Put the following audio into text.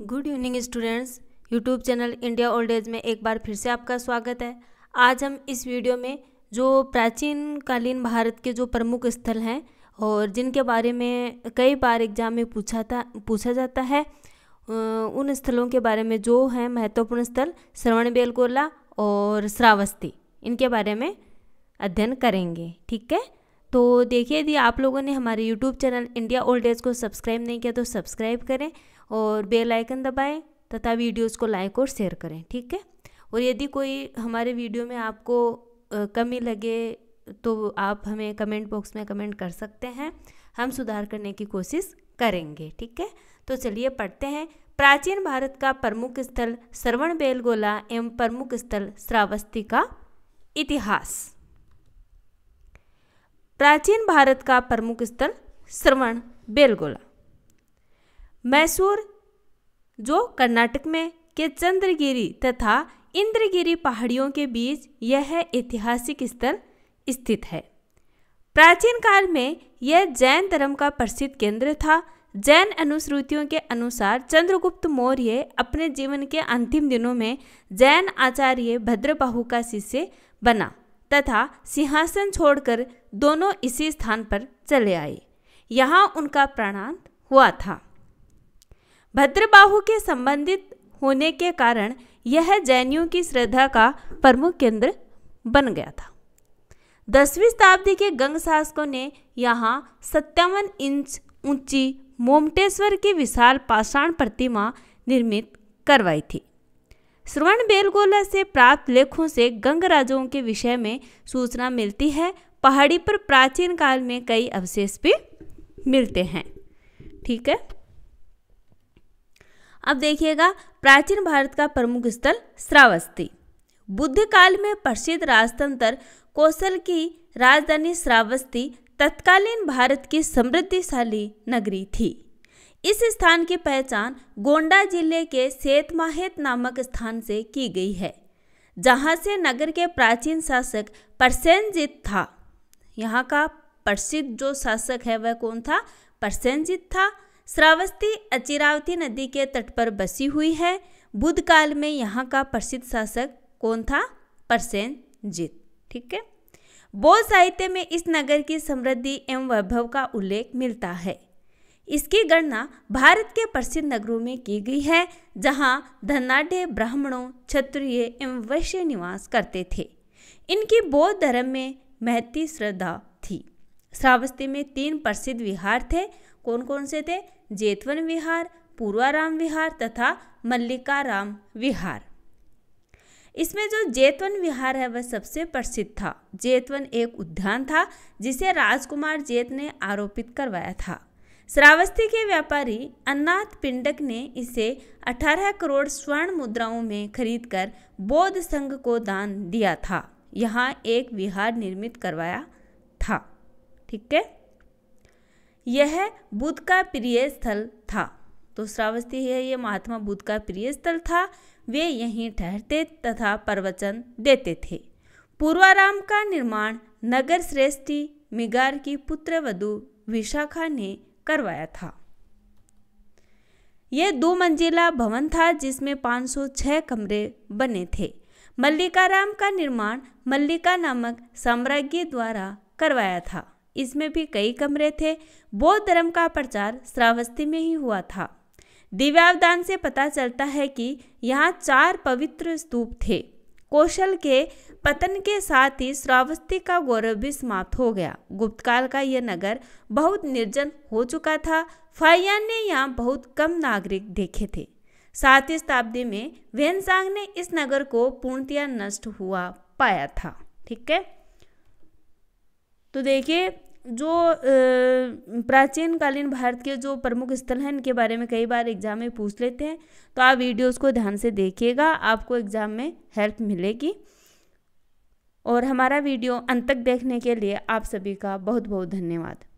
good evening students YouTube channel India old age में एक बार फिर से आपका स्वागत है आज हम इस वीडियो में जो प्राचीन कालीन भारत के जो प्रमुख स्थल हैं और जिनके बारे में कई बार एग्जाम में पूछा था पूछा जाता है उन स्थलों के बारे में जो हैं महत्वपूर्ण स्थल श्रवण बेलकोला और श्रावस्ती इनके बारे में अध्ययन करेंगे ठीक है तो देखिए यदि आप लोगों ने हमारे YouTube channel India old age को सब्सक्राइब नहीं किया तो सब्सक्राइब करें और बेल आइकन दबाएं तथा वीडियोस को लाइक और शेयर करें ठीक है और यदि कोई हमारे वीडियो में आपको कमी लगे तो आप हमें कमेंट बॉक्स में कमेंट कर सकते हैं हम सुधार करने की कोशिश करेंगे ठीक है तो चलिए पढ़ते हैं प्राचीन भारत का प्रमुख स्थल श्रवण बेलगोला एवं प्रमुख स्थल श्रावस्ती का इतिहास प्राचीन भारत का प्रमुख स्थल श्रवण बेलगोला मैसूर जो कर्नाटक में के चंद्रगिरी तथा इंद्रगिरी पहाड़ियों के बीच यह ऐतिहासिक स्थल स्थित है प्राचीन काल में यह जैन धर्म का प्रसिद्ध केंद्र था जैन अनुश्रुतियों के अनुसार चंद्रगुप्त मौर्य अपने जीवन के अंतिम दिनों में जैन आचार्य भद्रबाहु का शिष्य बना तथा सिंहासन छोड़कर दोनों इसी स्थान पर चले आए यहाँ उनका प्राणांत हुआ था भद्रबाहु के संबंधित होने के कारण यह जैनियों की श्रद्धा का प्रमुख केंद्र बन गया था दसवीं शताब्दी के गंग शासकों ने यहाँ सत्तावन इंच ऊंची मोमटेश्वर की विशाल पाषाण प्रतिमा निर्मित करवाई थी श्रवण बेलगोला से प्राप्त लेखों से गंग राजाओं के विषय में सूचना मिलती है पहाड़ी पर प्राचीन काल में कई अवशेष भी मिलते हैं ठीक है अब देखिएगा प्राचीन भारत का प्रमुख स्थल श्रावस्ती बुद्ध काल में प्रसिद्ध राजतंत्र कौशल की राजधानी श्रावस्ती तत्कालीन भारत की समृद्धिशाली नगरी थी इस स्थान की पहचान गोंडा जिले के सेतमाहेत नामक स्थान से की गई है जहाँ से नगर के प्राचीन शासक प्रसेंजित था यहाँ का प्रसिद्ध जो शासक है वह कौन था परसेंजित था श्रावस्ती अचिरावती नदी के तट पर बसी हुई है बुद्ध काल में यहाँ का प्रसिद्ध शासक कौन था परसेन जीत ठीक है बौद्ध साहित्य में इस नगर की समृद्धि एवं वैभव का उल्लेख मिलता है इसकी गणना भारत के प्रसिद्ध नगरों में की गई है जहाँ धनाढ़ ब्राह्मणों क्षत्रिय एवं वैश्य निवास करते थे इनकी बौद्ध धर्म में महती श्रद्धा थी श्रावस्ती में तीन प्रसिद्ध विहार थे कौन कौन से थे जेतवन विहार पूर्वाराम विहार तथा मल्लिकाराम विहार इसमें जो जेतवन विहार है वह सबसे प्रसिद्ध था जेतवन एक उद्यान था जिसे राजकुमार जेत ने आरोपित करवाया था श्रावस्ती के व्यापारी अन्नाथ पिंडक ने इसे 18 करोड़ स्वर्ण मुद्राओं में खरीदकर बौद्ध संघ को दान दिया था यहाँ एक विहार निर्मित करवाया था ठीक है यह बुद्ध का प्रिय स्थल था तो श्रावस्ती है ये महात्मा बुद्ध का प्रिय स्थल था वे यहीं ठहरते तथा प्रवचन देते थे पूर्वाराम का निर्माण नगर श्रेष्ठी मिगार की पुत्रवधु विशाखा ने करवाया था यह दो मंजिला भवन था जिसमें 506 कमरे बने थे मल्लिकाराम का निर्माण मल्लिका नामक साम्राज्ञी द्वारा करवाया था इसमें भी कई कमरे थे बौद्ध धर्म का प्रचार श्रावस्ती में ही हुआ था दिव्यावदान से पता चलता है कि यहाँ चार पवित्र स्तूप थे कौशल के पतन के साथ ही श्रावस्ती का गौरव भी समाप्त हो गया गुप्तकाल का यह नगर बहुत निर्जन हो चुका था फाइयान ने यहाँ बहुत कम नागरिक देखे थे सातवीं शताब्दी में वेनसांग ने इस नगर को पूर्णतया नष्ट हुआ पाया था ठीक है तो देखिए जो प्राचीन कालीन भारत के जो प्रमुख स्थल हैं इनके बारे में कई बार एग्जाम में पूछ लेते हैं तो आप वीडियोस को ध्यान से देखिएगा आपको एग्ज़ाम में हेल्प मिलेगी और हमारा वीडियो अंत तक देखने के लिए आप सभी का बहुत बहुत धन्यवाद